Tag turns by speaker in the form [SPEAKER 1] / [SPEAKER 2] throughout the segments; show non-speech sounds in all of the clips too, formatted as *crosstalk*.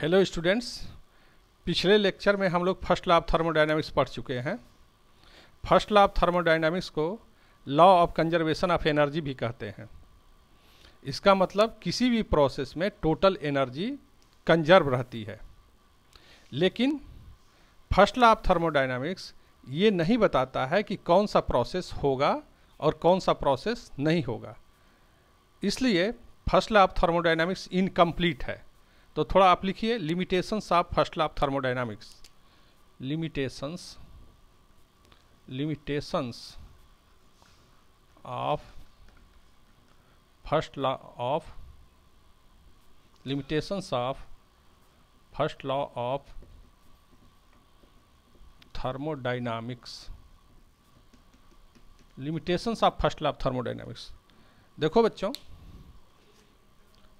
[SPEAKER 1] Hello students पिछले lecture में हम लोग फर्स्ट लॉ ऑफ थर्मोडाइनमिक्स पढ़ चुके हैं फर्स्ट लॉ ऑफ थर्मोडाइनमिक्स को law of conservation of energy भी कहते हैं इसका मतलब किसी भी प्रोसेस में टोटल एनर्जी कंजर्व रहती है लेकिन फर्स्ट लॉ ऑफ थर्मोडाइनमिक्स ये नहीं बताता है कि कौन सा प्रोसेस होगा और कौन सा प्रोसेस नहीं होगा इसलिए first law of thermodynamics incomplete है तो थोड़ा आप लिखिए limitations of first law of thermodynamics limitations limitations of first law of limitations of first law of thermodynamics limitations of first law of thermodynamics देखो बच्चों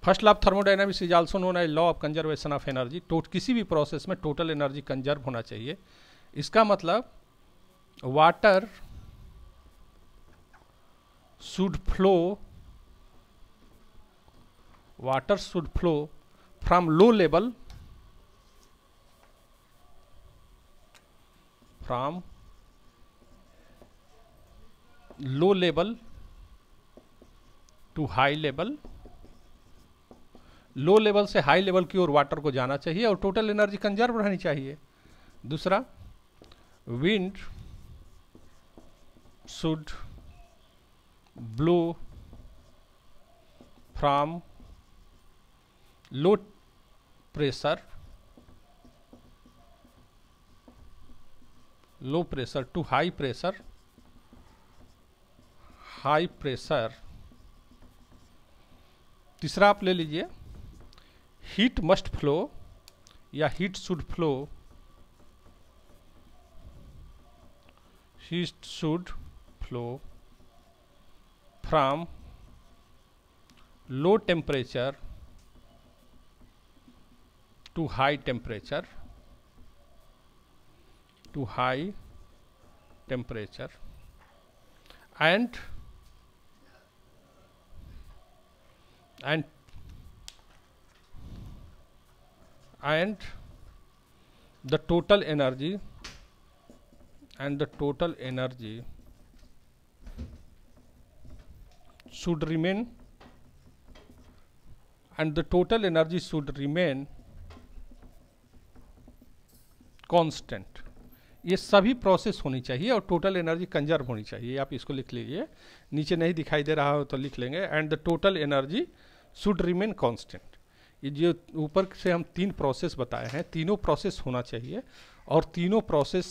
[SPEAKER 1] first law of thermodynamics is also known as law of conservation of energy टोट तो किसी भी process में total energy conserve होना चाहिए इसका मतलब water should flow water should flow from low level from low level to high level low level से हाई लेवल की ओर वाटर को जाना चाहिए और टोटल एनर्जी कंजर्व रहनी चाहिए दूसरा wind should blow from low pressure low pressure to high pressure high pressure तीसरा आप ले लीजिए heat must flow yeah heat should flow heat should flow from low temperature to high temperature to high temperature and and and the total energy and the total energy should remain and the total energy should remain constant ये सभी process होनी चाहिए और total energy conserve होनी चाहिए आप इसको लिख लीजिए नीचे नहीं दिखाई दे रहा हो तो लिख लेंगे and the total energy should remain constant ये जो ऊपर से हम तीन प्रोसेस बताए हैं तीनों प्रोसेस होना चाहिए और तीनों प्रोसेस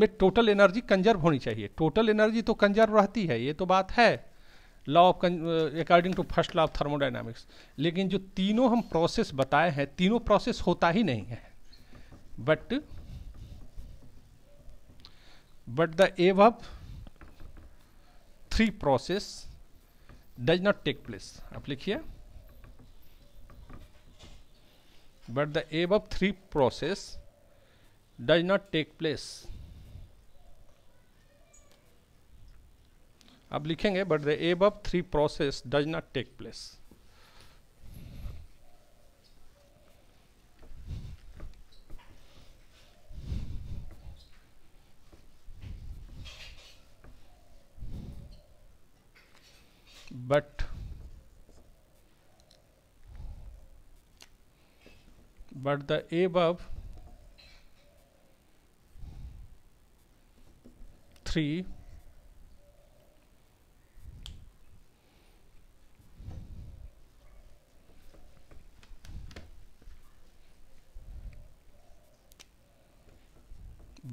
[SPEAKER 1] में टोटल एनर्जी कंजर्व होनी चाहिए टोटल एनर्जी तो कंजर्व रहती है ये तो बात है law of according to first law of thermodynamics लेकिन जो तीनों हम प्रोसेस बताए हैं तीनों प्रोसेस होता ही नहीं है but but the above three process does not take place आप लिखिए but the above three process does not take place अब लिखेंगे but the above three process does not take place but but the above 3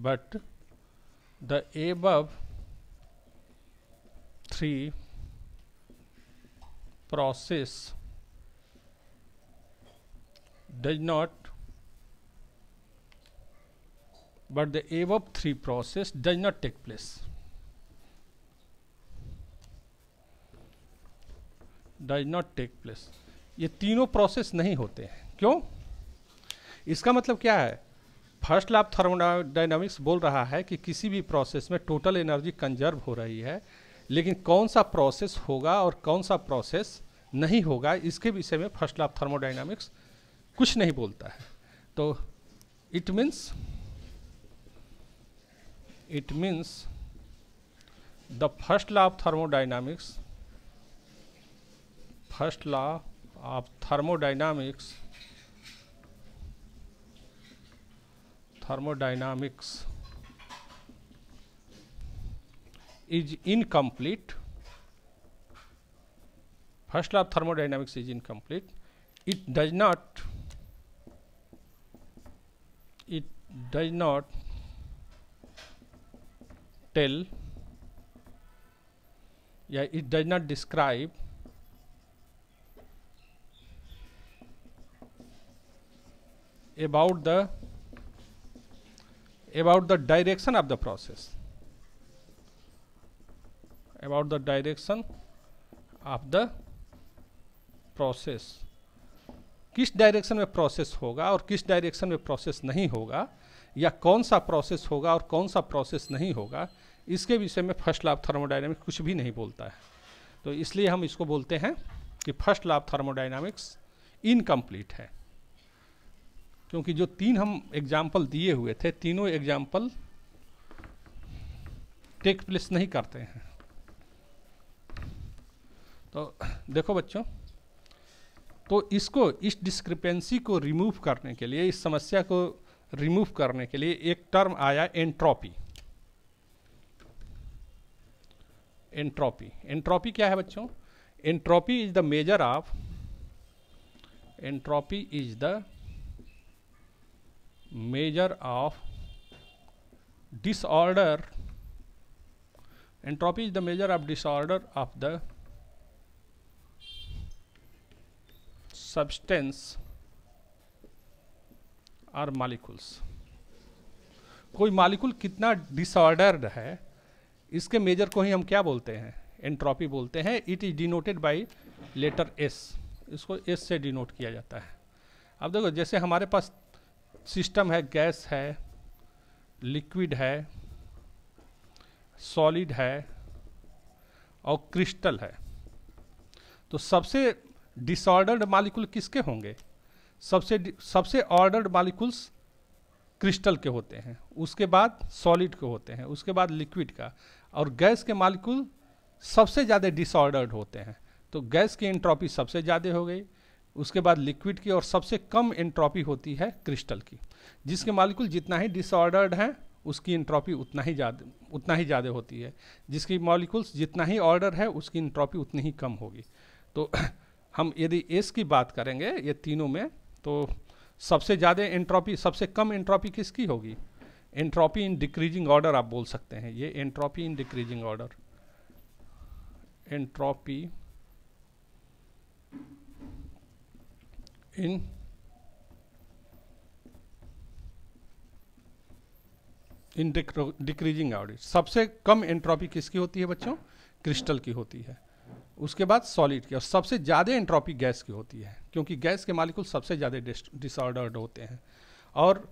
[SPEAKER 1] but the above 3 process does not but the above 3 process does not take place does not take place ये तीनों process नहीं होते हैं क्यों इसका मतलब क्या है फर्स्ट लैब थर्मोडाइनमिक्स बोल रहा है कि किसी भी प्रोसेस में टोटल एनर्जी कंजर्व हो रही है लेकिन कौन सा प्रोसेस होगा और कौन सा प्रोसेस नहीं होगा इसके विषय में फर्स्ट लैब थर्मोडाइनमिक्स कुछ नहीं बोलता है तो it means it means the first law of thermodynamics first law of thermodynamics thermodynamics is incomplete first law of thermodynamics is incomplete it does not does not tell yeah it does not describe about the about the direction of the process about the direction of the process किस direction में process होगा और किस direction में process नहीं होगा या कौन सा प्रोसेस होगा और कौन सा प्रोसेस नहीं होगा इसके विषय में फर्स्ट लाभ थर्मोडाइनमिक्स कुछ भी नहीं बोलता है तो इसलिए हम इसको बोलते हैं कि फर्स्ट लाभ थर्मोडाइनमिक्स इनकम्प्लीट है क्योंकि जो तीन हम एग्जाम्पल दिए हुए थे तीनों एग्जाम्पल टेक प्लेस नहीं करते हैं तो देखो बच्चों तो इसको इस डिस्क्रिपेंसी को रिमूव करने के लिए इस समस्या को रिमूव करने के लिए एक टर्म आया एंट्रोपी एंट्रोपी एंट्रोपी क्या है बच्चों entropy is the measure of entropy is the measure of disorder entropy is the measure of disorder of the substance or molecules कोई मालिकुल कितना डिसऑर्डर्ड है इसके मेजर को ही हम क्या बोलते हैं एंट्रॉपी बोलते हैं it is denoted by letter S इसको एस से डिनोट किया जाता है अब देखो जैसे हमारे पास सिस्टम है गैस है लिक्विड है सॉलिड है और क्रिस्टल है तो सबसे डिसऑर्डर्ड मालिकुल किसके होंगे सबसे सबसे ऑर्डर्ड मालिकुल्स क्रिस्टल के होते हैं उसके बाद सॉलिड के होते हैं उसके बाद लिक्विड का और गैस के मालिकुल सबसे ज़्यादा डिसऑर्डर्ड होते हैं तो गैस की एंट्रॉपी सबसे ज़्यादा हो गई उसके बाद लिक्विड की और सबसे कम एंट्रॉपी होती है क्रिस्टल की जिसके मालिकुल जितना ही डिसऑर्डर्ड हैं उसकी इंट्रॉपी उतना ही ज़्यादा उतना ही ज़्यादा होती है जिसकी मॉलिकुल्स जितना ही ऑर्डर है उसकी इंट्रॉपी उतनी ही कम होगी तो हम यदि एस की बात करेंगे ये तीनों में तो सबसे ज़्यादा एंट्रॉपी सबसे कम एंट्रॉपी किसकी होगी एंट्रॉपी इन डिक्रीजिंग ऑर्डर आप बोल सकते हैं ये entropy in decreasing order entropy in in decreasing order सबसे कम एंट्रॉपी किसकी होती है बच्चों क्रिस्टल की होती है उसके बाद सॉलिड की और सबसे ज़्यादा एंट्रोपी गैस की होती है क्योंकि गैस के मालिकुल सबसे ज़्यादा डिसऑर्डर्ड होते हैं और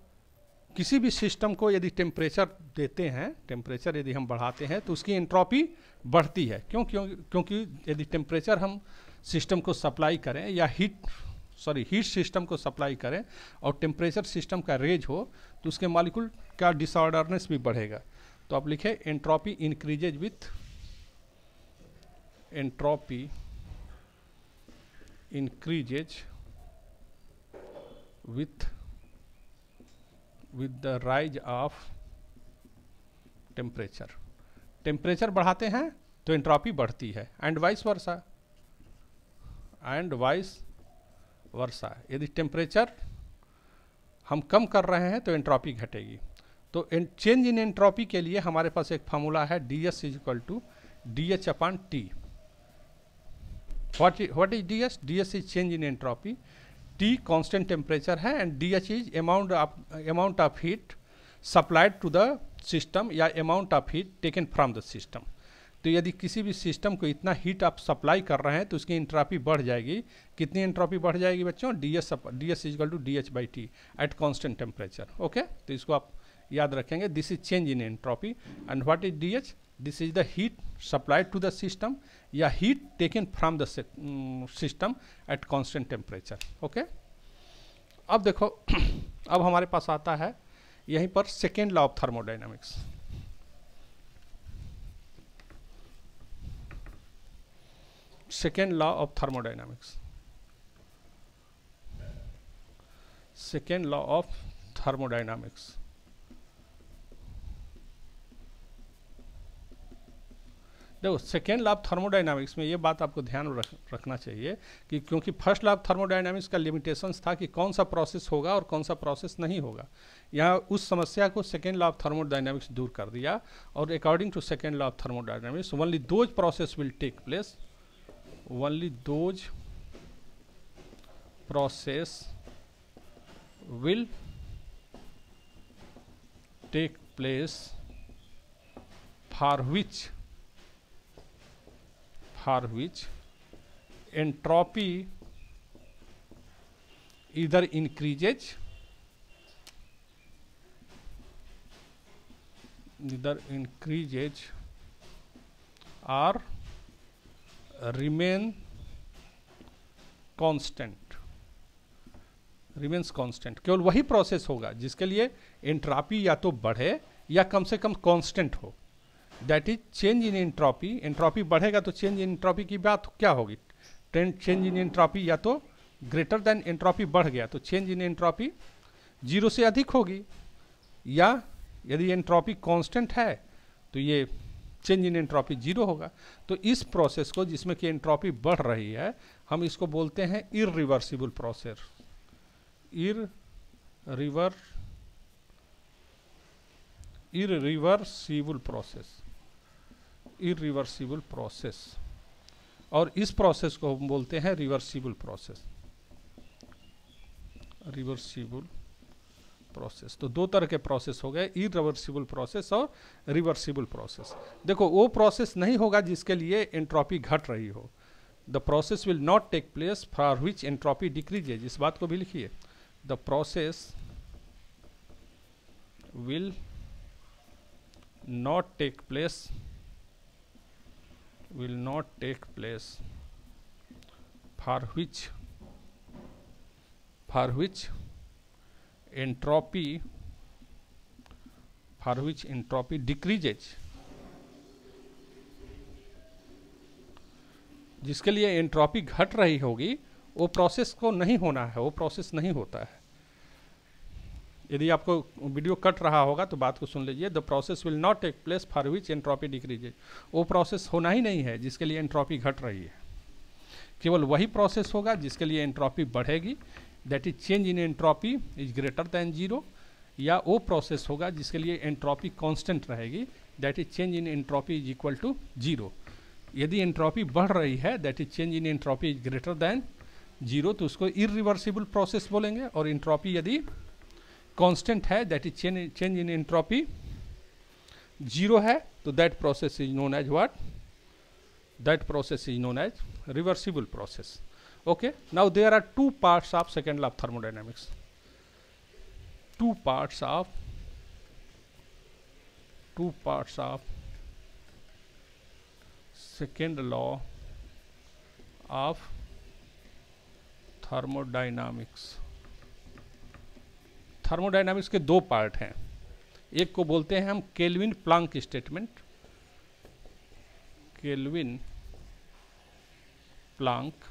[SPEAKER 1] किसी भी सिस्टम को यदि टेम्परेचर देते हैं टेम्परेचर यदि हम बढ़ाते हैं तो उसकी एंट्रोपी बढ़ती है क्यों क्यों क्योंकि यदि टेम्परेचर हम सिस्टम को सप्लाई करें या हीट सॉरी हीट सिस्टम को सप्लाई करें और टेम्परेचर सिस्टम का रेज हो तो उसके मालिकुल का डिसऑर्डरनेस भी बढ़ेगा तो आप लिखें entropy increases with entropy increases with with the rise of temperature temperature बढ़ाते हैं तो entropy बढ़ती है and vice versa and vice versa यदि temperature हम कम कर रहे हैं तो entropy घटेगी तो चेंज इन एंट्रॉपी के लिए हमारे पास एक फार्मूला है D S is equal to D H upon T What, what is dS? dS is change in entropy. T constant temperature hai and dH is amount of, uh, amount of heat supplied to the system ya amount of heat taken from the system. तो यदि किसी भी system को इतना heat आप supply कर रहे हैं तो उसकी इंट्रापी बढ़ जाएगी कितनी इंट्रापी बढ़ जाएगी बच्चों D S D S is equal to D H by T at constant temperature okay तो इसको आप याद रखेंगे this is change in entropy and what is D H this is the heat supplied to the system या heat taken from the system at constant temperature okay अब देखो *clears throat* अब हमारे पास आता है यहीं पर second law of thermodynamics second law of thermodynamics second law of thermodynamics देखो सेकेंड लाभ थर्मोडाइनामिक्स थर्मोडाइनमिक्स में ये बात आपको ध्यान रख, रखना चाहिए कि क्योंकि फर्स्ट लाभ थर्मोडाइनामिक्स थर्मोडाइनमिक्स का लिमिटेशंस था कि कौन सा प्रोसेस होगा और कौन सा प्रोसेस नहीं होगा यहाँ उस समस्या को सेकेंड लाभ ऑफ थर्मोडाइनमिक्स दूर कर दिया और according to second law thermodynamics only those process will take place only those process will take place for which for which entropy इधर इंक्रीजेज इधर increases or remain constant remains constant केवल वही process होगा जिसके लिए एंट्रापी या तो बढ़े या कम से कम कांस्टेंट हो that is change in entropy entropy बढ़ेगा तो चेंज इन एंट्रॉपी की बात क्या होगी ट्रेंड चेंज इन एंट्रॉपी या तो ग्रेटर देन एंट्रॉपी बढ़ गया तो चेंज इन एंट्रॉपी जीरो से अधिक होगी या यदि एंट्रॉपी कांस्टेंट है तो ये चेंज इन एंट्रॉपी जीरो होगा तो इस प्रोसेस को जिसमें कि एंट्रॉपी बढ़ रही है हम इसको बोलते हैं reversible process ir river reversible process irreversible process और इस प्रोसेस को हम बोलते हैं रिवर्सिबल प्रोसेस रिवर्सिबल प्रोसेस तो दो तरह के प्रोसेस हो गए इरिवर्सिबल प्रोसेस और रिवर्सिबल प्रोसेस देखो वो प्रोसेस नहीं होगा जिसके लिए एंट्रॉपी घट रही हो the process will not take place for which entropy decreases इस बात को भी लिखिए the process will not take place will not take place for which for which entropy for which entropy decreases जिसके लिए एंट्रॉपी घट रही होगी वो प्रोसेस को नहीं होना है वो प्रोसेस नहीं होता है यदि आपको वीडियो कट रहा होगा तो बात को सुन लीजिए the process will not take place for which entropy decreases वो प्रोसेस होना ही नहीं है जिसके लिए एंट्रॉपी घट रही है केवल वही प्रोसेस होगा जिसके लिए एंट्रॉपी बढ़ेगी that is change in entropy is greater than zero या वो प्रोसेस होगा जिसके लिए एंट्रॉपी कॉन्स्टेंट रहेगी that is change in entropy is equal to zero यदि एंट्रॉपी बढ़ रही है that is change in entropy is greater than zero तो उसको इरिवर्सिबल प्रोसेस बोलेंगे और इंट्रॉपी यदि कॉन्स्टेंट है that is change in entropy zero है तो that process is known as what that process is known as reversible process okay now there are two parts of second law of thermodynamics two parts of two parts of second law of thermodynamics thermodynamics के दो part हैं एक को बोलते हैं हम Kelvin Planck statement Kelvin Planck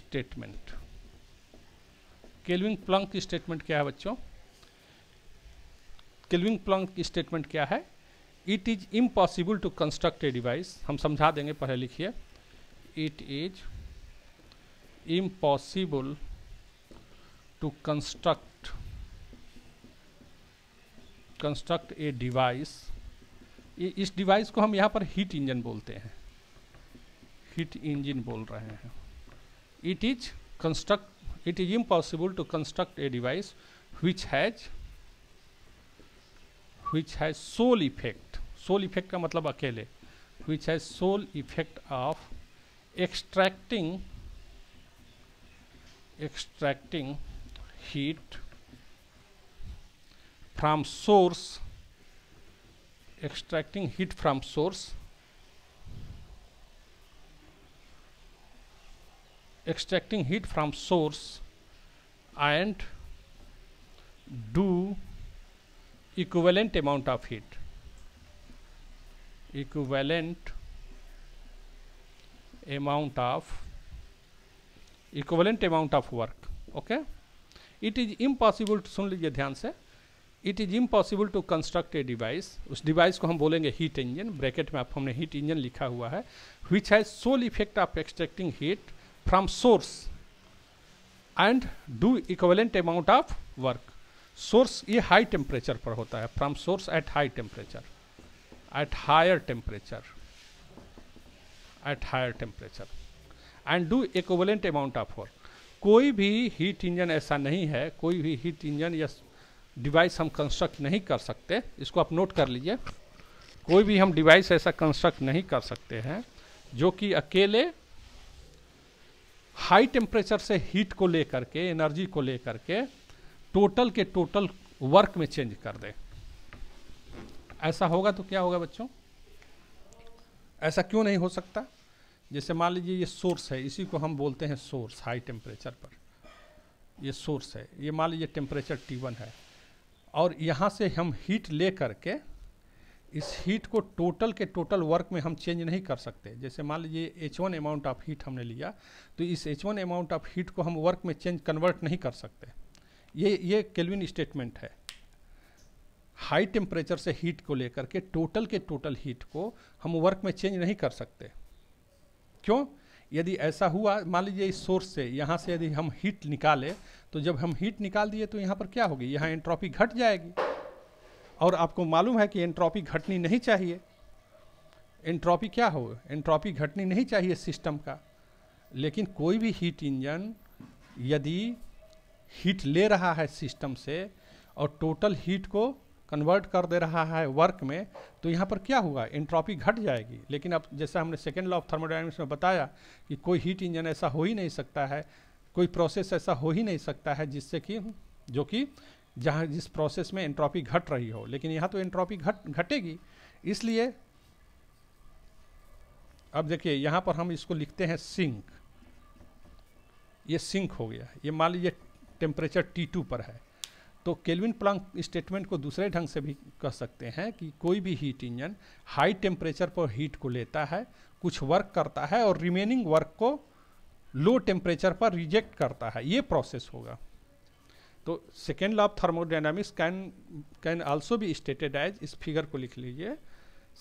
[SPEAKER 1] statement Kelvin Planck statement क्या है बच्चों केल्विन प्लांक स्टेटमेंट क्या है it is impossible to construct a device हम समझा देंगे पहले लिखिए it is impossible to construct construct a device इस डिवाइस को हम यहाँ पर हीट इंजन बोलते हैं हीट इंजन बोल रहे हैं it is construct it is impossible to construct a device which has which has sole effect sole effect का मतलब अकेले which has sole effect of extracting extracting heat from source extracting heat from source extracting heat from source and do equivalent amount of heat equivalent amount of equivalent amount of work okay it is impossible सुन लीजिए ध्यान से it is impossible to construct a device उस device को हम बोलेंगे heat engine bracket में आप हमने हीट इंजन लिखा हुआ है which has sole effect of extracting heat from source and do equivalent amount of work source ये हाई टेम्परेचर पर होता है from source at high temperature at higher temperature at higher temperature and do equivalent amount of work कोई भी heat engine ऐसा नहीं है कोई भी हीट इंजन या डिवाइस हम कंस्ट्रक्ट नहीं कर सकते इसको आप नोट कर लीजिए कोई भी हम डिवाइस ऐसा कंस्ट्रक्ट नहीं कर सकते हैं जो कि अकेले हाई टेम्परेचर से हीट को लेकर के एनर्जी को लेकर के टोटल के टोटल वर्क में चेंज कर दे ऐसा होगा तो क्या होगा बच्चों ऐसा क्यों नहीं हो सकता जैसे मान लीजिए ये सोर्स है इसी को हम बोलते हैं सोर्स हाई टेम्परेचर पर ये सोर्स है ये मान लीजिए टेम्परेचर टी वन है और यहाँ से हम हीट ले करके इस हीट को टोटल के टोटल वर्क में हम चेंज नहीं कर सकते जैसे मान लीजिए H one amount of heat हमने लिया तो इस H one amount of heat को हम वर्क में चेंज कन्वर्ट नहीं कर सकते ये ये केल्विन स्टेटमेंट है हाई टेम्परेचर से हीट को लेकर के टोटल के टोटल हीट को हम वर्क में चेंज नहीं कर सकते क्यों यदि ऐसा हुआ मान लीजिए इस सोर्स से यहाँ से यदि हम हीट निकाले तो जब हम हीट निकाल दिए तो यहाँ पर क्या होगी यहाँ एंट्रॉपी घट जाएगी और आपको मालूम है कि एंट्रॉपी घटनी नहीं चाहिए एंट्रॉपी क्या हो एंट्रॉपी घटनी नहीं चाहिए सिस्टम का लेकिन कोई भी हीट इंजन यदि हीट ले रहा है सिस्टम से और टोटल हीट को कन्वर्ट कर दे रहा है वर्क में तो यहाँ पर क्या हुआ एंट्रॉपी घट जाएगी लेकिन अब जैसा हमने सेकेंड लॉ ऑफ थर्मोडाइनमिक्स में बताया कि कोई हीट इंजन ऐसा हो ही नहीं सकता है कोई प्रोसेस ऐसा हो ही नहीं सकता है जिससे कि जो कि जहाँ जिस प्रोसेस में एंट्रॉपी घट रही हो लेकिन यहाँ तो एंट्रॉपी घट घटेगी इसलिए अब देखिए यहाँ पर हम इसको लिखते हैं सिंक ये सिंक हो गया ये मान लीजिए टेम्परेचर टी टू पर है तो केल्विन प्लांक स्टेटमेंट को दूसरे ढंग से भी कह सकते हैं कि कोई भी हीट इंजन हाई टेम्परेचर पर हीट को लेता है कुछ वर्क करता है और रिमेनिंग वर्क को लो टेम्परेचर पर रिजेक्ट करता है ये प्रोसेस होगा तो second law of thermodynamics can can also be stated as इस फिगर को लिख लीजिए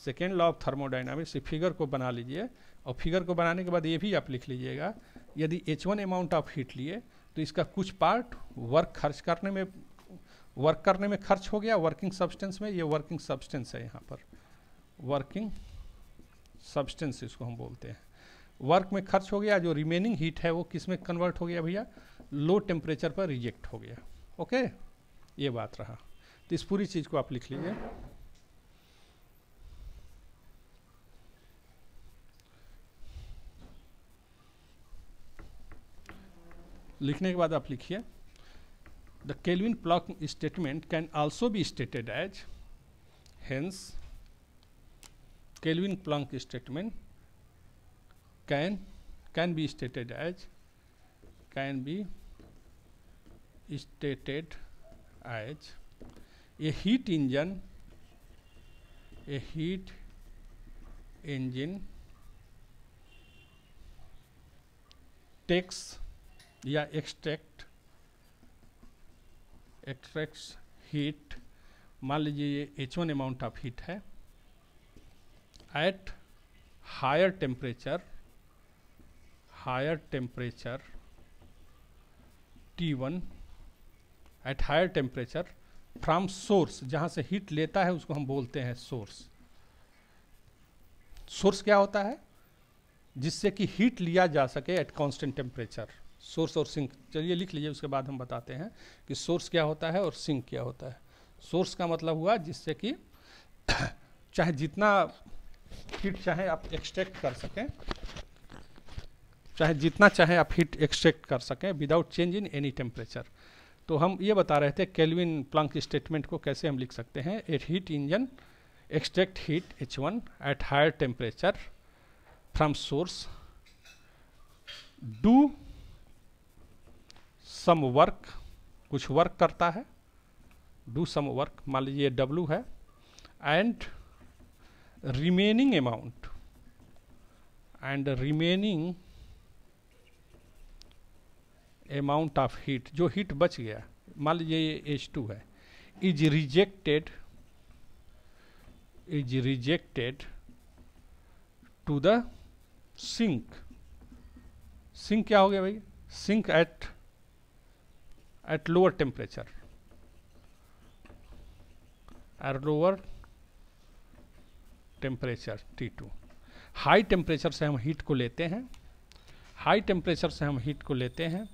[SPEAKER 1] सेकेंड लॉ ऑफ थर्मोडाइनमिक्स इस फिगर को बना लीजिए और फिगर को बनाने के बाद ये भी आप लिख लीजिएगा यदि H one amount of heat लिए तो इसका कुछ पार्ट वर्क खर्च करने में वर्क करने में खर्च हो गया वर्किंग सब्सटेंस में ये वर्किंग सब्सटेंस है यहाँ पर वर्किंग सब्सटेंस इसको हम बोलते हैं वर्क में खर्च हो गया जो रिमेनिंग हीट है वो किस में कन्वर्ट हो गया भैया लो टेम्परेचर पर रिजेक्ट हो गया ओके ये बात रहा तो इस पूरी चीज़ को आप लिख लीजिए लिखने के बाद आप लिखिए the Kelvin Planck statement can also be stated as hence Kelvin Planck statement can can be stated as can be stated as a heat engine a heat engine takes या extract एक्सट्रैक्ट्स हीट मान लीजिए ये H one amount of heat है at higher temperature higher temperature T one at higher temperature from source जहाँ से heat लेता है उसको हम बोलते हैं सोर्स सोर्स क्या होता है जिससे कि हीट लिया जा सके एट कांस्टेंट टेम्परेचर सोर्स और सिंक चलिए लिख लीजिए उसके बाद हम बताते हैं कि सोर्स क्या होता है और सिंक क्या होता है सोर्स का मतलब हुआ जिससे कि *coughs* चाहे जितना हीट चाहे आप एक्सट्रैक्ट कर सकें चाहे जितना चाहे आप हीट एक्सट्रैक्ट कर सकें without change in any temperature तो हम ये बता रहे थे केल्विन प्लांक स्टेटमेंट को कैसे हम लिख सकते हैं at heat engine extract heat H one at higher temperature from source do some work कुछ वर्क करता है डू सम वर्क मान लीजिए W है and remaining amount and remaining amount of heat जो हीट बच गया मान लीजिए ये एच टू है is rejected is rejected to the sink sink क्या हो गया भाई sink at at lower temperature at lower temperature T2 high temperature से हम हीट को लेते हैं हाई टेम्परेचर से हम हीट को लेते हैं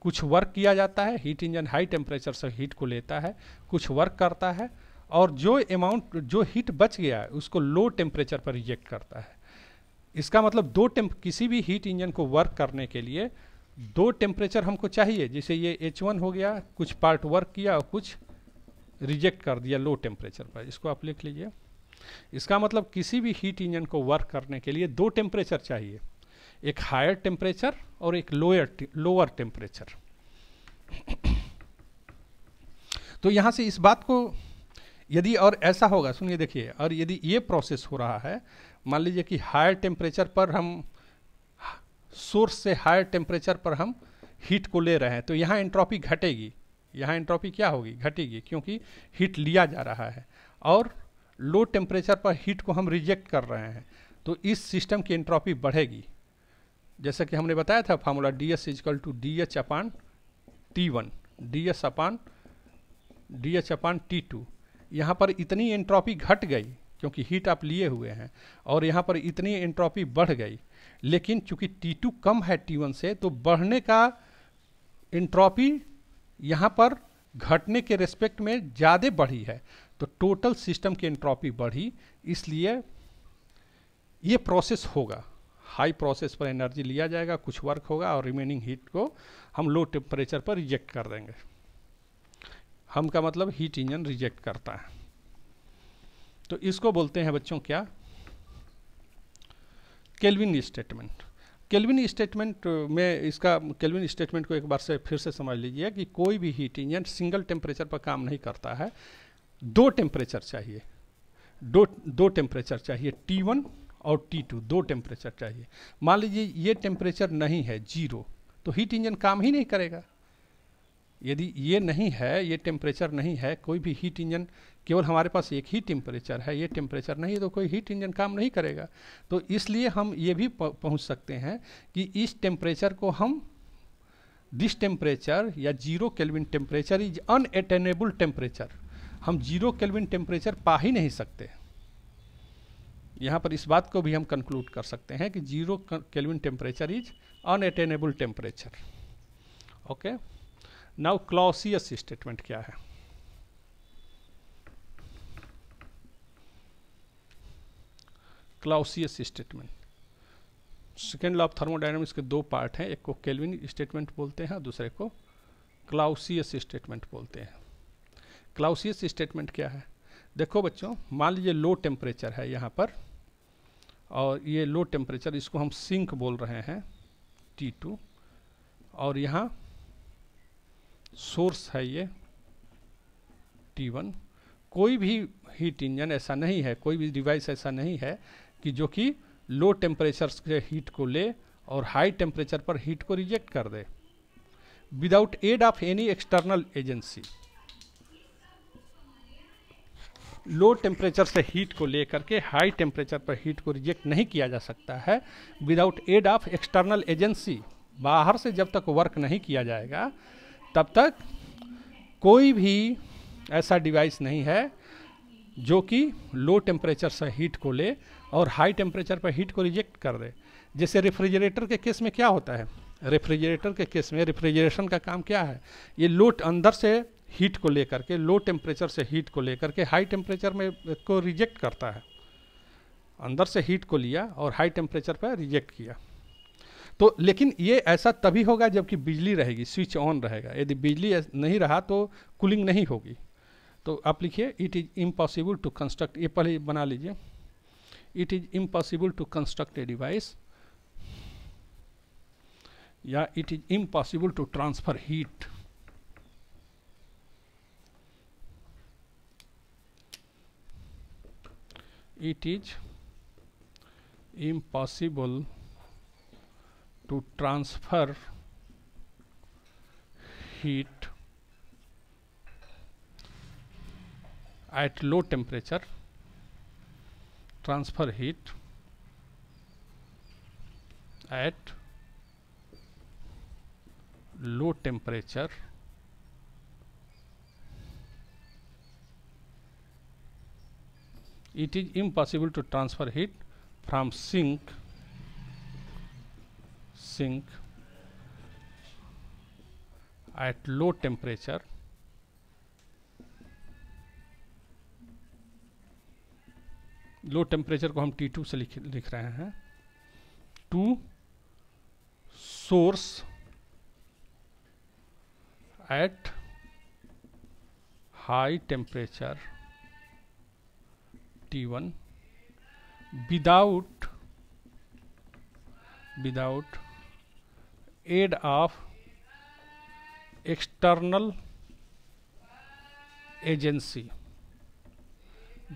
[SPEAKER 1] कुछ वर्क किया जाता है हीट इंजन हाई टेम्परेचर से हीट को लेता है कुछ वर्क करता है और जो अमाउंट जो हीट बच गया है उसको लो टेम्परेचर पर रिजेक्ट करता है इसका मतलब दो टेम्प किसी भी हीट इंजन को वर्क करने के लिए दो टेम्परेचर हमको चाहिए जैसे ये एच वन हो गया कुछ पार्ट वर्क किया और कुछ रिजेक्ट कर दिया लो टेम्परेचर पर इसको आप लिख लीजिए इसका मतलब किसी भी हीट इंजन को वर्क करने के लिए दो टेम्परेचर चाहिए एक हायर टेम्परेचर और एक लोअर लोअर टेम्परेचर तो यहाँ से इस बात को यदि और ऐसा होगा सुनिए देखिए और यदि ये प्रोसेस हो रहा है मान लीजिए कि हायर टेम्परेचर पर हम सोर्स से हायर टेम्परेचर पर हम हीट को ले रहे हैं तो यहाँ एंट्रॉपी घटेगी यहाँ एंट्रॉपी क्या होगी घटेगी क्योंकि हीट लिया जा रहा है और लो टेम्परेचर पर हीट को हम रिजेक्ट कर रहे हैं तो इस सिस्टम की एंट्रॉपी बढ़ेगी जैसा कि हमने बताया था formula D S is equal to D H upon T one D S upon D H upon T two यहाँ पर इतनी एंट्रॉपी घट गई क्योंकि हीट आप लिए हुए हैं और यहाँ पर इतनी एंट्रॉपी बढ़ गई लेकिन चूंकि T2 कम है T1 से तो बढ़ने का इंट्रॉपी यहाँ पर घटने के रेस्पेक्ट में ज़्यादा बढ़ी है तो टोटल सिस्टम की इंट्रॉपी बढ़ी इसलिए ये प्रोसेस होगा हाई प्रोसेस पर एनर्जी लिया जाएगा कुछ वर्क होगा और रिमेनिंग हीट को हम लो टेम्परेचर पर रिजेक्ट कर देंगे हम का मतलब हीट इंजन रिजेक्ट करता है तो इसको बोलते हैं बच्चों क्या केल्विन स्टेटमेंट केल्विन स्टेटमेंट में इसका केल्विन स्टेटमेंट को एक बार से फिर से समझ लीजिए कि कोई भी हीट इंजन सिंगल टेम्परेचर पर काम नहीं करता है दो टेम्परेचर चाहिए दो दो टेम्परेचर चाहिए टी वन और टी टू दो टेम्परेचर चाहिए मान लीजिए ये टेम्परेचर नहीं है जीरो तो हीट इंजन काम ही नहीं करेगा यदि ये नहीं है ये टेम्परेचर नहीं है कोई भी हीट इंजन केवल हमारे पास एक ही टेम्परेचर है ये टेम्परेचर नहीं तो कोई हीट इंजन काम नहीं करेगा तो इसलिए हम ये भी पहुंच सकते हैं कि इस टेम्परेचर को हम दिस टेम्परेचर या zero kelvin temperature is unattainable temperature हम जीरो केल्विन टेम्परेचर पा ही नहीं सकते यहाँ पर इस बात को भी हम कंक्लूड कर सकते हैं कि zero kelvin temperature is unattainable temperature okay now Clausius statement क्या है Clausius statement second law of thermodynamics के दो पार्ट हैं एक को केल्विन स्टेटमेंट बोलते हैं दूसरे को क्लाउसियस स्टेटमेंट बोलते हैं क्लाउसियस स्टेटमेंट क्या है देखो बच्चों मान लीजिए लो टेम्परेचर है यहाँ पर और ये लो टेम्परेचर इसको हम सिंक बोल रहे हैं टी टू और यहाँ सोर्स है ये टी वन कोई भी हीट इंजन ऐसा नहीं है कोई भी डिवाइस ऐसा नहीं है कि जो कि लो टेम्परेचर से हीट को ले और हाई टेम्परेचर पर हीट को रिजेक्ट कर दे without aid of any external agency low temperature से हीट को लेकर के हाई टेम्परेचर पर हीट को रिजेक्ट नहीं किया जा सकता है without aid of external agency बाहर से जब तक वर्क नहीं किया जाएगा तब तक कोई भी ऐसा डिवाइस नहीं है जो कि लो टेम्परेचर से हीट को ले और हाई टेम्परेचर पर हीट को रिजेक्ट कर दे जैसे रेफ्रिजरेटर के केस में क्या होता है रेफ्रिजरेटर के केस में रेफ्रिजरेशन का काम क्या है ये लोट अंदर से हीट को लेकर के लो टेम्परेचर से हीट को लेकर के हाई टेम्परेचर में को रिजेक्ट करता है अंदर से हीट को लिया और हाई टेम्परेचर पर रिजेक्ट किया तो लेकिन ये ऐसा तभी होगा जबकि बिजली रहेगी स्विच ऑन रहेगा यदि बिजली नहीं रहा तो कूलिंग नहीं होगी तो आप लिखिए it is impossible to construct ये पहले बना लीजिए it is impossible to construct a device yeah it is impossible to transfer heat it is impossible to transfer heat at low temperature transfer heat at low temperature it is impossible to transfer heat from sink sink at low temperature low temperature को हम T two से लिख लिख रहे हैं to source at high temperature T one without without aid of external agency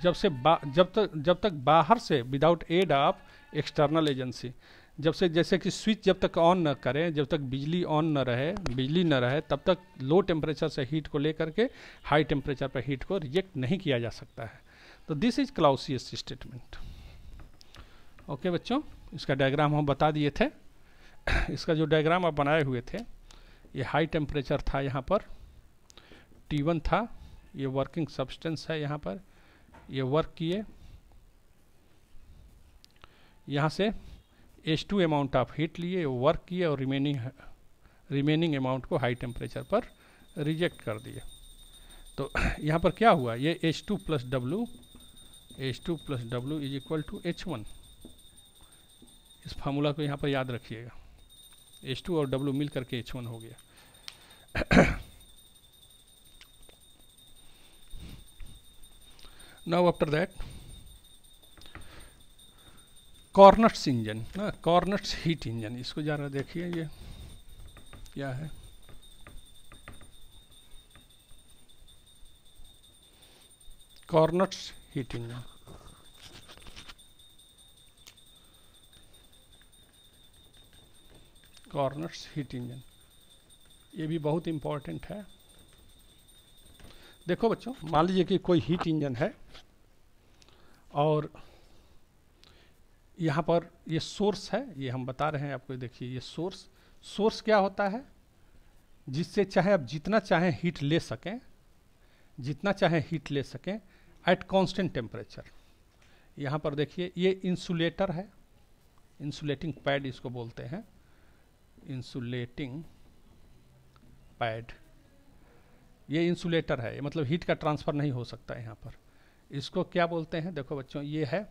[SPEAKER 1] जब से जब तक जब तक बाहर से without aid of external agency जब से जैसे कि स्विच जब तक ऑन न करें जब तक बिजली ऑन न रहे बिजली न रहे तब तक लो टेम्परेचर से हीट को लेकर के हाई टेम्परेचर पर हीट को रिजेक्ट नहीं किया जा सकता है तो this is Clausius statement okay बच्चों इसका डायग्राम हम बता दिए थे *coughs* इसका जो डायग्राम आप बनाए हुए थे ये हाई टेम्परेचर था यहाँ पर टी था ये वर्किंग सब्सटेंस है यहाँ पर ये वर्क किए यहाँ से H two amount of heat लिए वर्क किए और रिमेनिंग रिमेनिंग अमाउंट को हाई टेम्परेचर पर रिजेक्ट कर दिए तो *clears throat* यहाँ पर क्या हुआ ये H two plus W H two plus W is equal to H one इस फार्मूला को यहाँ पर याद रखिएगा एच टू और डब्लू मिल करके एच वन हो गया *clears throat* now after that Carnot's engine ना कॉर्नट्स हीट इंजन इसको ज़रा देखिए ये क्या है Carnot's heat engine Carnot's heat engine ये भी बहुत इम्पोर्टेंट है देखो बच्चों मान लीजिए कि कोई हीट इंजन है और यहाँ पर ये सोर्स है ये हम बता रहे हैं आपको देखिए ये सोर्स सोर्स क्या होता है जिससे चाहे आप जितना चाहें हीट ले सकें जितना चाहें हीट ले सकें एट कांस्टेंट टेम्परेचर यहाँ पर देखिए ये इंसुलेटर है इंसुलेटिंग पैड इसको बोलते हैं इंसुलेटिंग पैड ये इंसुलेटर है मतलब हीट का ट्रांसफ़र नहीं हो सकता यहाँ पर इसको क्या बोलते हैं देखो बच्चों ये है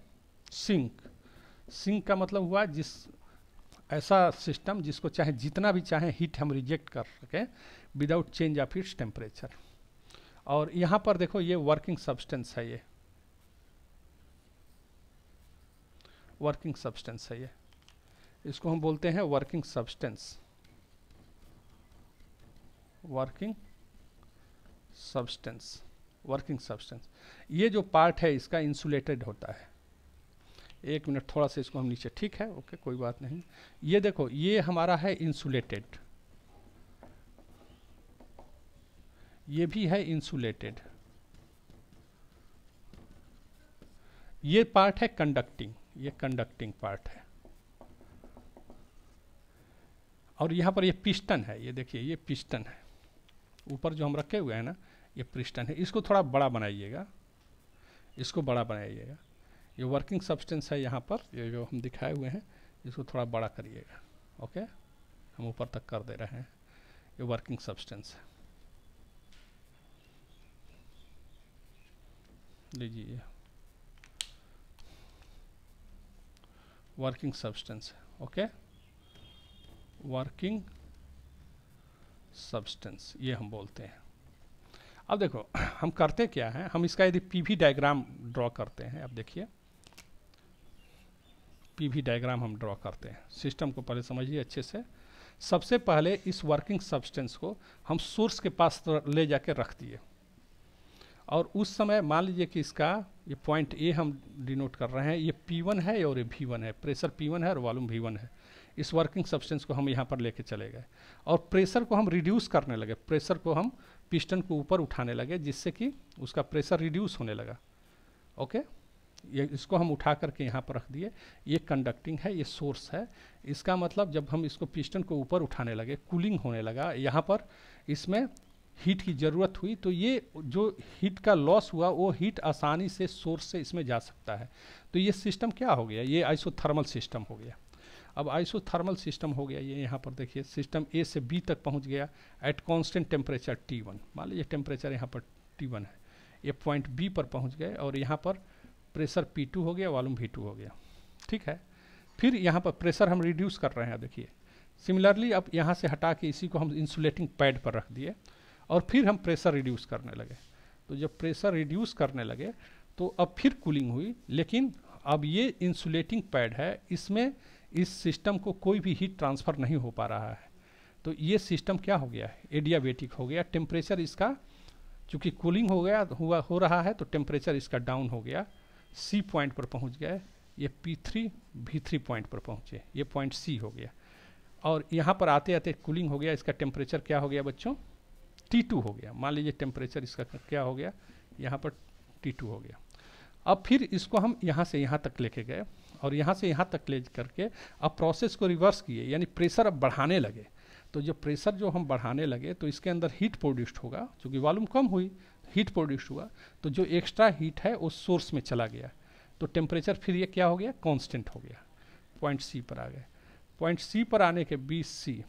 [SPEAKER 1] सिंक सिंक का मतलब हुआ जिस ऐसा सिस्टम जिसको चाहे जितना भी चाहे हीट हम रिजेक्ट कर सकें without change of its temperature और यहाँ पर देखो ये वर्किंग सब्सटेंस है ये वर्किंग सब्सटेंस है ये इसको हम बोलते हैं working substance working substance working substance ये जो पार्ट है इसका इंसुलेटेड होता है एक मिनट थोड़ा सा इसको हम नीचे ठीक है ओके कोई बात नहीं ये देखो ये हमारा है इंसुलेटेड ये भी है इंसुलेटेड ये पार्ट है कंडक्टिंग ये कंडक्टिंग पार्ट है और यहां पर ये पिस्टन है ये देखिए ये पिस्टन है ऊपर जो हम रखे हुए हैं ना ये प्रिस्टन है इसको थोड़ा बड़ा बनाइएगा इसको बड़ा बनाइएगा ये वर्किंग सब्सटेंस है यहाँ पर ये जो हम दिखाए हुए हैं इसको थोड़ा बड़ा करिएगा ओके हम ऊपर तक कर दे रहे हैं ये वर्किंग सब्सटेंस है लीजिए working substance okay working substance ये हम बोलते हैं अब देखो हम करते क्या है हम इसका यदि पीवी डायग्राम ड्रॉ करते हैं अब देखिए पीवी डायग्राम हम ड्रॉ करते हैं सिस्टम को पहले समझिए अच्छे से सबसे पहले इस वर्किंग सब्सटेंस को हम सोर्स के पास तो ले जाके रख दिए और उस समय मान लीजिए कि इसका ये पॉइंट ए हम डिनोट कर रहे हैं ये पी वन है और ये भी वन है प्रेशर पी वन है और वॉल्यूम भी वन है इस वर्किंग सब्सटेंस को हम यहाँ पर लेके चले गए और प्रेशर को हम रिड्यूस करने लगे प्रेशर को हम पिस्टन को ऊपर उठाने लगे जिससे कि उसका प्रेशर रिड्यूस होने लगा ओके ये इसको हम उठा करके यहाँ पर रख दिए ये कंडक्टिंग है ये सोर्स है इसका मतलब जब हम इसको पिस्टन को ऊपर उठाने लगे कूलिंग होने लगा यहाँ पर इसमें हीट की ज़रूरत हुई तो ये जो हीट का लॉस हुआ वो हीट आसानी से सोर्स से इसमें जा सकता है तो ये सिस्टम क्या हो गया ये आइसोथर्मल सिस्टम हो गया अब आइसोथर्मल सिस्टम हो गया ये यहाँ पर देखिए सिस्टम ए से बी तक पहुँच गया at constant temperature T one मान लीजिए टेम्परेचर यहाँ पर टी वन है ये पॉइंट बी पर पहुँच गए और यहाँ पर प्रेशर पी टू हो गया वॉल्यूम वी टू हो गया ठीक है फिर यहाँ पर प्रेशर हम रिड्यूस कर रहे हैं देखिए सिमिलरली अब यहाँ से हटा के इसी को हम इंसुलेटिंग पैड पर रख दिए और फिर हम प्रेशर रिड्यूस करने लगे तो जब प्रेशर रिड्यूस करने लगे तो अब फिर कूलिंग हुई लेकिन अब ये इंसुलेटिंग पैड है इसमें इस सिस्टम को कोई भी हीट ट्रांसफ़र नहीं हो पा रहा है तो ये सिस्टम क्या हो गया है एडियाबेटिक हो गया टेम्परेचर इसका चूँकि कूलिंग हो गया हुआ हो रहा है तो टेम्परेचर इसका डाउन हो गया सी पॉइंट पर पहुँच गए ये P three V three point पर पहुँचे ये पॉइंट सी हो गया और यहाँ पर आते आते कूलिंग हो गया इसका टेम्परेचर क्या हो गया बच्चों टी टू हो गया मान लीजिए टेम्परेचर इसका क्या हो गया यहाँ पर टी टू हो गया अब फिर इसको हम यहाँ से यहाँ तक लेके गए और यहाँ से यहाँ तक ले करके अब प्रोसेस को रिवर्स किए यानी प्रेशर अब बढ़ाने लगे तो जब प्रेशर जो हम बढ़ाने लगे तो इसके अंदर हीट प्रोड्यूस्ड होगा चूँकि वॉल्यूम कम हुई हीट प्रोड्यूस्ड हुआ तो जो एक्स्ट्रा हीट है वो सोर्स में चला गया तो टेम्परेचर फिर ये क्या हो गया कांस्टेंट हो गया पॉइंट सी पर आ गए पॉइंट सी पर आने के बी सी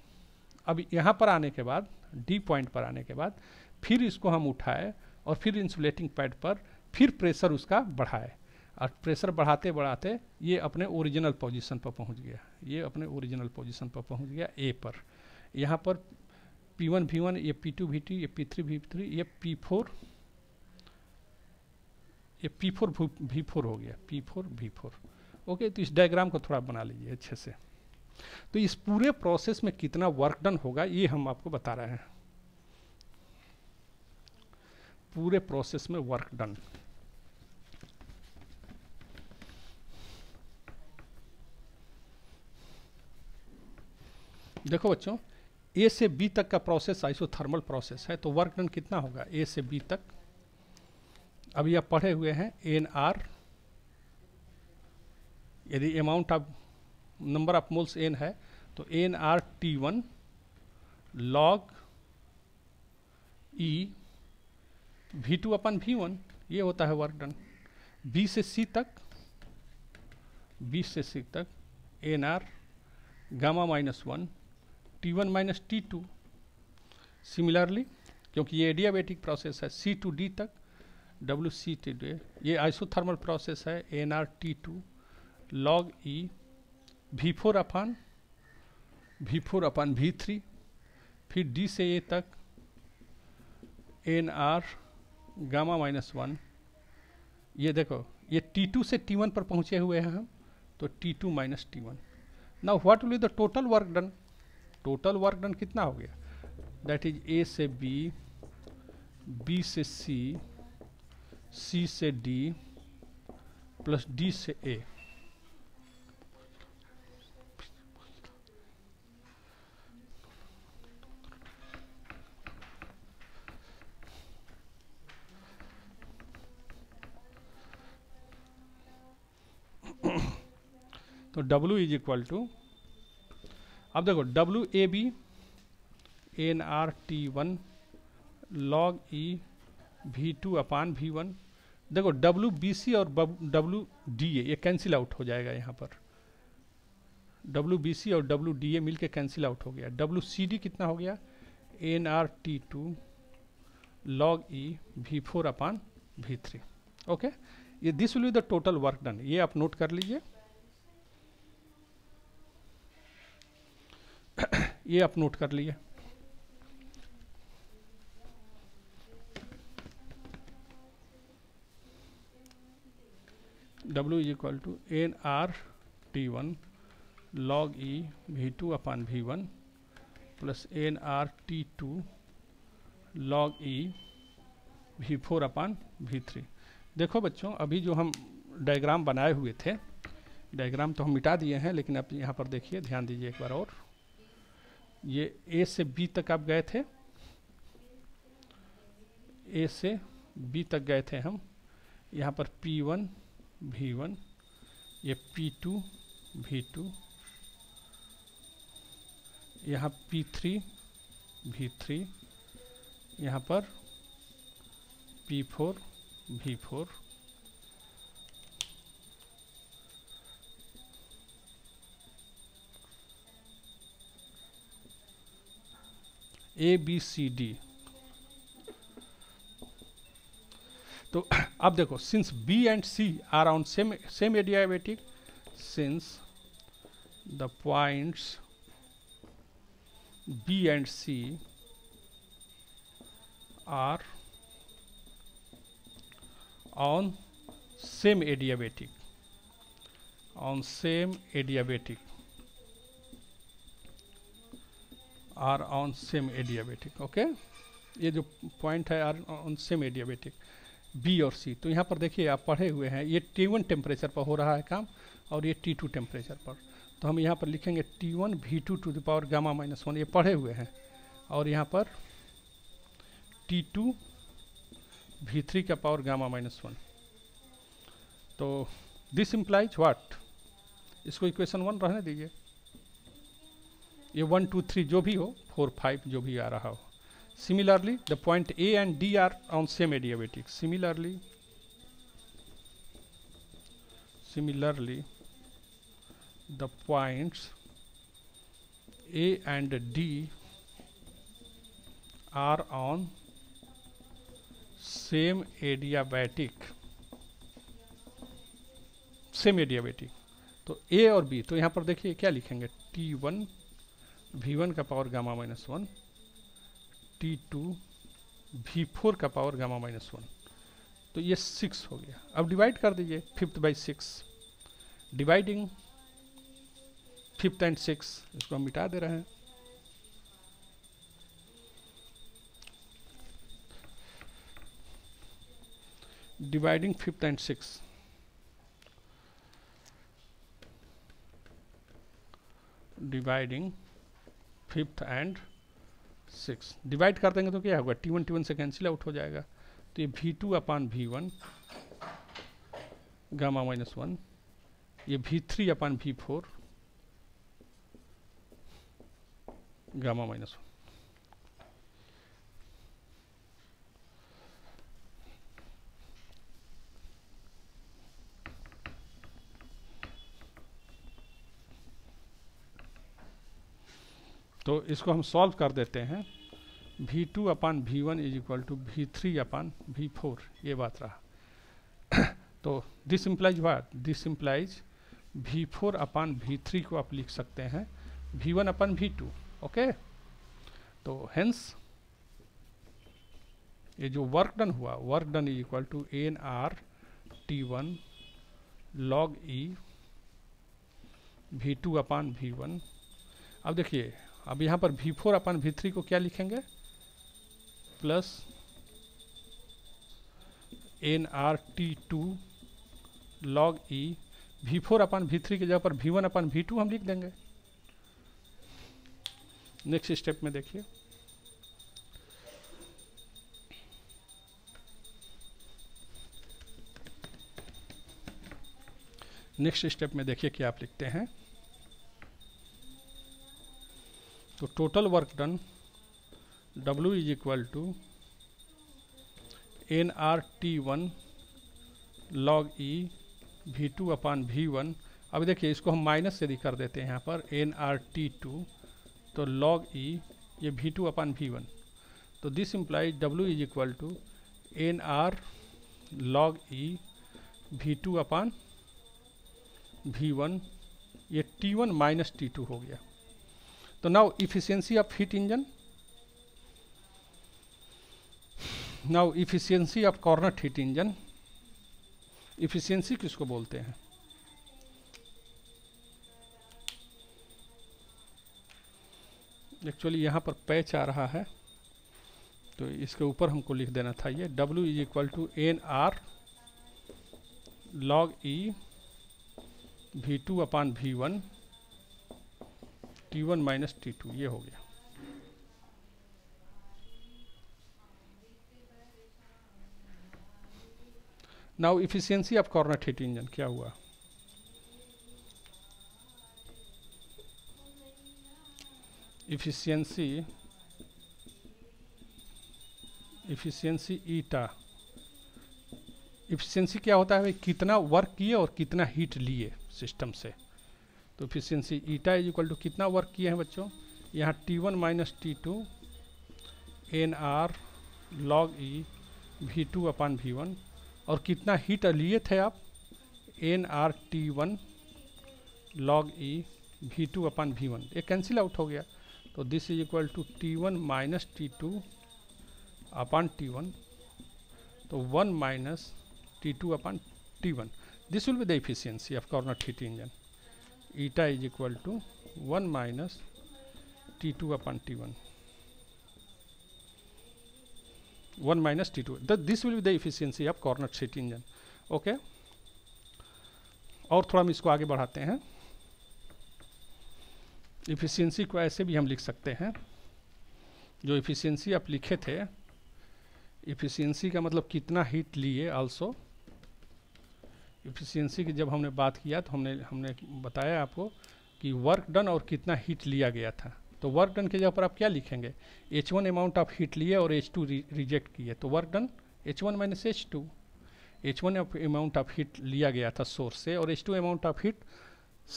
[SPEAKER 1] अब यहाँ पर आने के बाद डी पॉइंट पर आने के बाद फिर इसको हम उठाए और फिर इंसुलेटिंग पैड पर फिर प्रेशर उसका बढ़ाए और प्रेशर बढ़ाते बढ़ाते ये अपने ओरिजिनल पोजीशन पर पहुंच गया ये अपने ओरिजिनल पोजीशन पर पहुंच गया ए पर यहाँ पर पी वन वी वन ये पी टू वी टू ये पी थ्री वी थ्री ये पी फोर ये पी फोर वी फोर हो गया P four V four okay तो इस डायग्राम को थोड़ा बना लीजिए अच्छे से तो इस पूरे प्रोसेस में कितना वर्क डन होगा ये हम आपको बता रहे हैं पूरे प्रोसेस में वर्क डन देखो बच्चों ए से बी तक का प्रोसेस आइसोथर्मल प्रोसेस है तो वर्क डन कितना होगा ए से बी तक अभी आप पढ़े हुए हैं एन आर यदि amount of number of moles N है तो N R T one log ई V two upon V one ये होता है वर्क डन बी से सी तक बी से सी तक N R gamma minus one T one minus T two similarly क्योंकि ये एडियाबेटिक प्रोसेस है सी टू डी तक डब्ल्यू सी टी डे ये आइसोथर्मल प्रोसेस है N R T two log ई V four upon V four upon V three फिर D से A तक N R gamma minus one ये देखो ये टी टू से टी वन पर पहुँचे हुए हैं हम तो T two minus T one now what will the total work done total work done कितना हो गया दैट इज ए से बी बी से सी सी से डी प्लस डी से ए तो W इज इक्वल टू अब देखो W A B N R T one log E V two upon V one देखो डब्ल्यू बी सी और डब्ल्यू डी ए ये कैंसिल आउट हो जाएगा यहाँ पर डब्ल्यू बी सी और डब्ल्यू डी ए मिल के कैंसिल आउट हो गया डब्ल्यू सी डी कितना हो गया N R T two log ई V four upon V three okay ये this will be the total work done ये आप नोट कर लीजिए ये आप नोट कर लिए W is equal to N R T one log E V two upon V one plus N R T two log E V four upon V three देखो बच्चों अभी जो हम डायग्राम बनाए हुए थे डायग्राम तो हम मिटा दिए हैं लेकिन आप यहाँ पर देखिए ध्यान दीजिए एक बार और ये ए से बी तक आप गए थे ए से बी तक गए थे हम यहाँ पर पी वन भी वन ये पी टू भी टू यहाँ पी थ्री भी थ्री यहाँ पर P four V four A B C D तो *clears throat* अब देखो since B and C are on same same adiabatic since the points B and C are on same adiabatic on same adiabatic are on same adiabatic okay ये जो point है are on same adiabatic B और C तो यहाँ पर देखिए आप पढ़े हुए हैं ये टी वन टेम्परेचर पर हो रहा है काम और ये टी टू टेम्परेचर पर तो हम यहाँ पर लिखेंगे T one V two to the power gamma minus one ये पढ़े हुए हैं और यहाँ पर टी टू वी थ्री का पावर गामा माइनस वन तो दिस इम्प्लाइज वाट इसको इक्वेशन वन रहने दीजिए ये वन टू थ्री जो भी हो फोर फाइव जो भी आ रहा हो similarly the point A and D are on same adiabatic similarly similarly the points A and D are on same adiabatic same adiabatic तो ए और बी तो यहां पर देखिए क्या लिखेंगे टी वन वी वन का power gamma minus one T two V four का पावर गामा माइनस वन तो ये सिक्स हो गया अब डिवाइड कर दीजिए fifth by six dividing fifth and six इसको हम मिटा दे रहे हैं dividing fifth and six dividing fifth and six divide कर देंगे तो क्या होगा टी वन टी वन से कैंसिल आउट हो जाएगा तो ये V two upon V one gamma minus one ये भी थ्री अपान भी फोर गामा माइनस वन तो इसको हम सॉल्व कर देते हैं V two upon V one is equal to V three upon V four ये बात रहा *clears throat* तो this implies what this implies V four upon V three को आप लिख सकते हैं V one upon V two okay तो हेंस ये जो वर्क डन हुआ work done is equal to N R T one log E V two upon V one अब देखिए अब यहाँ पर भी फोर अपन भी थ्री को क्या लिखेंगे plus N R T two log ई वी फोर अपन भी थ्री की जगह पर भी वन अपन वी टू हम लिख देंगे नेक्स्ट स्टेप में देखिए नेक्स्ट स्टेप में देखिए क्या आप लिखते हैं तो total work done W is equal to N R T one log E V two upon V one अब देखिए इसको हम माइनस से भी कर देते हैं यहाँ पर एन आर टी टू तो लॉग ई e, ये V two upon V one तो this implies W is equal to N R log E V two upon V one ये T one minus T two हो गया तो now efficiency of heat engine now efficiency of corner heat engine efficiency किसको बोलते हैं actually यहां पर patch आ रहा है तो इसके ऊपर हमको लिख देना था ये W is equal to N R log E V two upon V one T one minus T two ये हो गया now efficiency of Carnot heat engine क्या हुआ इफिशियंसी इफिशियंसी ईटा इफिशियंसी क्या होता है भाई कितना वर्क किए और कितना हीट लिए सिस्टम से तो efficiency eta is equal to कितना वर्क किए हैं बच्चों यहाँ T one minus T two N R log ई V two upon V one और कितना हीट लिए थे आप N R T one log ई V two upon V one ये कैंसिल आउट हो गया तो this is equal to T one minus T two upon T one तो one minus T two upon T one this will be the efficiency of Carnot heat engine eta is equal to 1 minus t2 upon t1 1 minus t2 the, this will be the efficiency of cornet sheet engine okay और थोड़ा हम इसको आगे बढ़ाते हैं efficiency को ऐसे भी हम लिख सकते हैं जो इफ़िशियंसी आप लिखे थे इफ़िशियंसी का मतलब कितना हीट लिए आल्सो इफिशियंसी की जब हमने बात किया तो हमने हमने बताया आपको कि वर्क डन और कितना हीट लिया गया था तो वर्क डन की जगह पर आप क्या लिखेंगे H one amount of heat लिए और एच टू रिजेक्ट किए तो work done H one minus H two H one amount of heat लिया गया था सोर्स से और H two amount of heat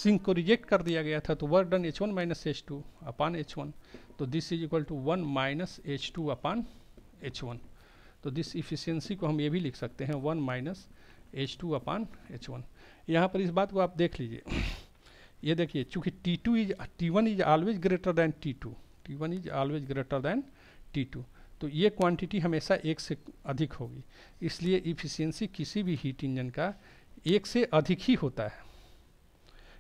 [SPEAKER 1] sink को रिजेक्ट कर दिया गया था तो work done H one minus H two upon H one तो this is equal to one minus H two upon H one तो दिस इफिशियंसी को हम ये भी लिख सकते हैं one minus H two upon H one यहाँ पर इस बात को आप देख लीजिए ये देखिए चूँकि T two is T one is always greater than T two T one is always greater than T two तो ये क्वांटिटी हमेशा एक से अधिक होगी इसलिए इफिशियंसी किसी भी हीट इंजन का एक से अधिक ही होता है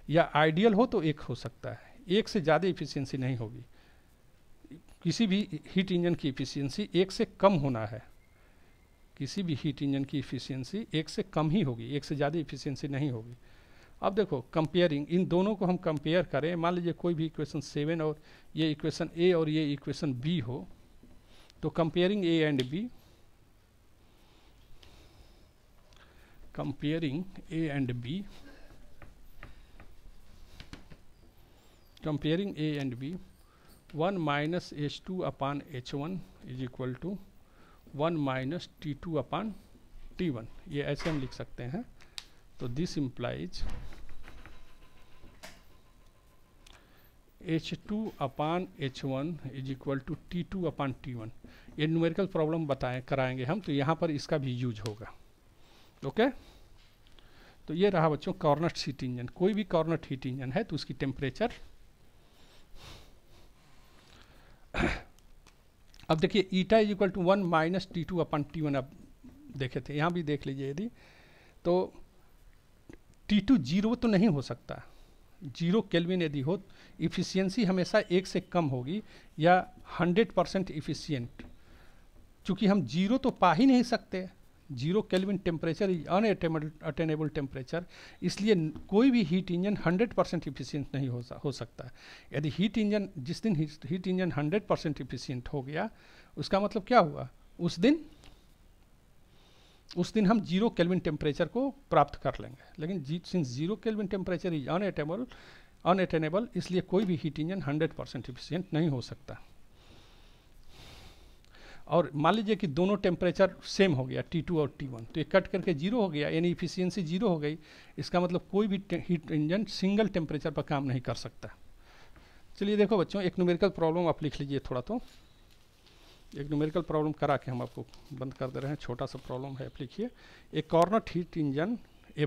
[SPEAKER 1] या आइडियल हो तो एक हो सकता है एक से ज़्यादा इफिशियंसी नहीं होगी किसी भी हीट इंजन की इफिशियंसी एक से कम होना है किसी भी हीट इंजन की इफ़िशियंसी एक से कम ही होगी एक से ज़्यादा इफ़िशियंसी नहीं होगी अब देखो कंपेयरिंग इन दोनों को हम कंपेयर करें मान लीजिए कोई भी इक्वेशन सेवन और ये इक्वेशन ए और ये इक्वेशन बी हो तो comparing A and B comparing A and B comparing A and B one minus H two upon H one is equal to one minus T two upon T one ये ऐसे हम लिख सकते हैं तो this implies H two upon H one is equal to T two upon T one ये numerical problem बताएं कराएंगे हम तो यहाँ पर इसका भी यूज होगा ओके okay? तो ये रहा बच्चों कॉर्नट हीट इंजन कोई भी कॉर्नट हीट इंजन है तो उसकी टेम्परेचर अब देखिए eta is equal to one minus T two upon T one अब देखे थे यहाँ भी देख लीजिए यदि तो टी टू जीरो तो नहीं हो सकता जीरो केल्विन यदि हो इफ़िशियंसी हमेशा एक से कम होगी या हंड्रेड परसेंट इफ़िशियंट चूँकि हम जीरो तो पा ही नहीं सकते zero kelvin temperature is attainable temperature इसलिए कोई भी हीट इंजन 100 परसेंट इफिशियंट नहीं हो, हो सकता यदि हीट इंजन जिस दिन हीट इंजन 100 परसेंट इफिशियंट हो गया उसका मतलब क्या हुआ उस दिन उस दिन हम जीरो केल्विन टेम्परेचर को प्राप्त कर लेंगे लेकिन since zero kelvin temperature is un unattainable इसलिए कोई भी हीट इंजन 100 परसेंट इफिशियंट नहीं हो सकता और मान लीजिए कि दोनों टेम्परेचर सेम हो गया टी टू और टी वन तो ये कट करके जीरो हो गया यानी इफिशियंसी जीरो हो गई इसका मतलब कोई भी हीट इंजन सिंगल टेम्परेचर पर काम नहीं कर सकता चलिए देखो बच्चों एक न्यूमेरिकल प्रॉब्लम आप लिख लीजिए थोड़ा तो एक न्यूमेरिकल प्रॉब्लम करा के हम आपको बंद कर दे रहे हैं छोटा सा प्रॉब्लम है आप लिखिए एक कॉर्नर हीट इंजन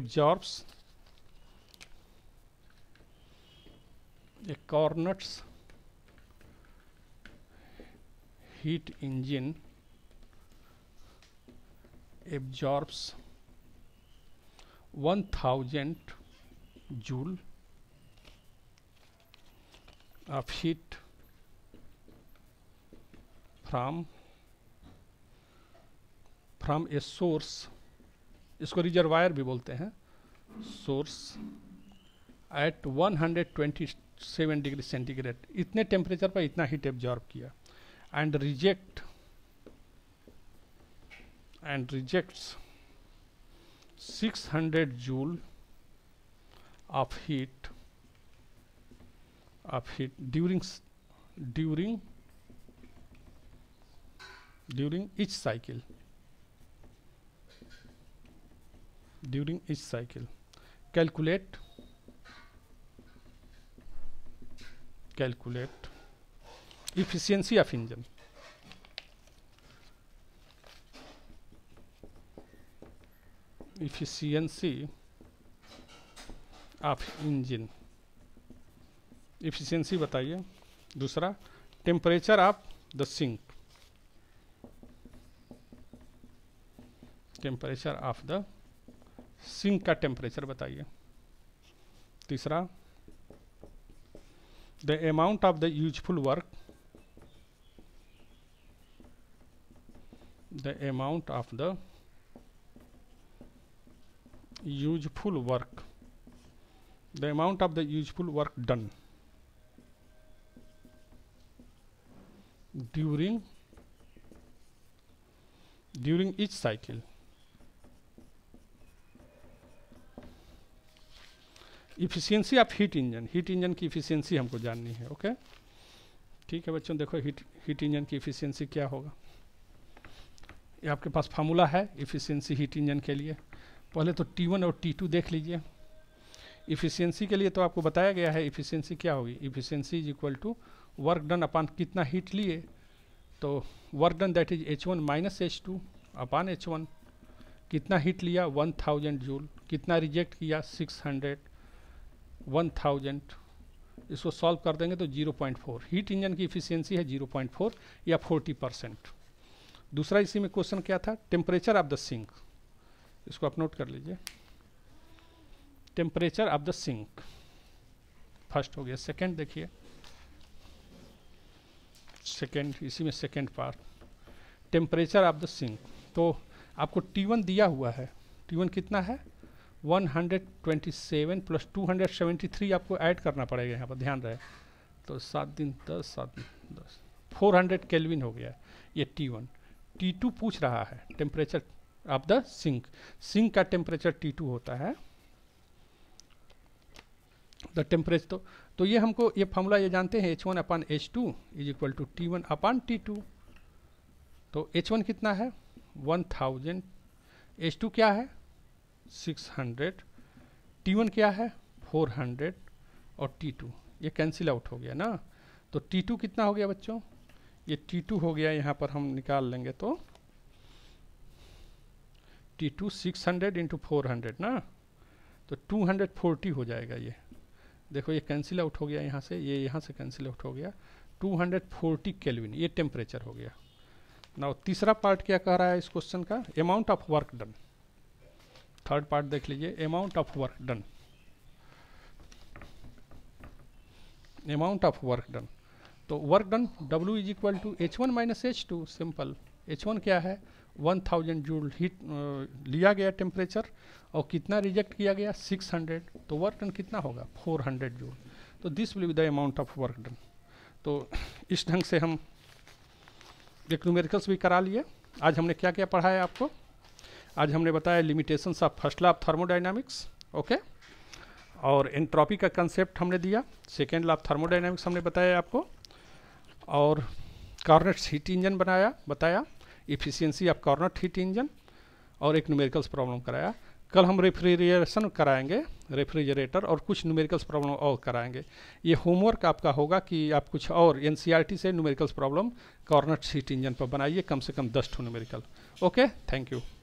[SPEAKER 1] एब्जॉर्ब्स एक Carnot's heat engine absorbs 1000 joule of heat from from a source इसको रिजर्वायर भी बोलते हैं सोर्स एट 127 डिग्री सेंटीग्रेड इतने टेम्परेचर पर इतना हीट एब्जॉर्ब किया and reject and rejects 600 joule of heat of heat during during during each cycle during each cycle calculate calculate efficiency of engine efficiency of engine efficiency बताइए दूसरा temperature of the sink temperature of the sink का temperature बताइए तीसरा the amount of the useful work the amount of the useful work the amount of the useful work done during during each cycle efficiency of heat engine heat engine की efficiency हमको जाननी है okay ठीक है बच्चों देखो heat heat engine की efficiency क्या होगा ये आपके पास फार्मूला है इफ़िशियंसी हीट इंजन के लिए पहले तो T1 और T2 देख लीजिए इफ़िशियंसी के लिए तो आपको बताया गया है इफ़िशियंसी क्या होगी efficiency is equal to work done upon कितना हीट लिए तो work done that is H one minus H two upon H one कितना हीट लिया वन थाउजेंड जूल कितना रिजेक्ट किया सिक्स हंड्रेड वन थाउजेंड इसको सॉल्व कर देंगे तो zero point four heat engine की इफ़िशियंसी है जीरो पॉइंट फोर या फोर्टी परसेंट दूसरा इसी में क्वेश्चन क्या था टेम्परेचर ऑफ द सिंक इसको आप नोट कर लीजिए temperature of the sink first हो गया सेकंड देखिए सेकंड इसी में second part temperature of the sink तो आपको T1 दिया हुआ है T1 कितना है 127 प्लस 273 आपको ऐड करना पड़ेगा यहाँ पर ध्यान रहे तो सात दिन दस सात दिन दस फोर हंड्रेड हो गया ये T1 टी टू पूछ रहा है temperature of the sink sink का टेम्परेचर टी टू होता है द टेम्परेचर तो तो ये हमको ये फॉर्मूला ये जानते हैं H one upon H two is equal to T one upon T two तो एच वन कितना है वन थाउजेंड एच टू क्या है सिक्स हंड्रेड टी वन क्या है फोर हंड्रेड और टी टू ये कैंसिल आउट हो गया ना तो टी टू कितना हो गया बच्चों ये टी टू हो गया यहाँ पर हम निकाल लेंगे तो T two six hundred into four hundred ना तो टू हंड्रेड फोर्टी हो जाएगा ये देखो ये कैंसिल आउट हो गया यहाँ से ये यहाँ से कैंसिल आउट हो गया टू हंड्रेड फोर्टी ये टेम्परेचर हो गया ना तीसरा पार्ट क्या कह रहा है इस क्वेश्चन का amount of work done third part देख लीजिए amount of work done amount of work done तो work done W is equal to H one minus H two simple H one क्या है 1000 जूल हीट लिया गया temperature और कितना reject किया गया 600 तो वर्क डन कितना होगा 400 जूल तो this will be the amount of work done तो इस ढंग से हम एक न्यूमेरिकल्स भी करा लिए आज हमने क्या क्या पढ़ाया आपको आज हमने बताया limitation of first law thermodynamics okay और एंट्रॉपी का कंसेप्ट हमने दिया सेकेंड लाफ ऑफ थर्मोडाइनमिक्स हमने बताया आपको और कार्नेट हीट इंजन बनाया बताया efficiency of Carnot heat engine और एक न्यूमेरिकल्स प्रॉब्लम कराया कल हम रेफ्रिजरेशन कराएंगे रेफ्रिजरेटर और कुछ न्यूमेरिकल्स प्रॉब्लम और कराएंगे ये होमवर्क आपका होगा कि आप कुछ और एन e से numericals problem Carnot heat engine पर बनाइए कम से कम दस टू न्यूमेरिकल ओके थैंक यू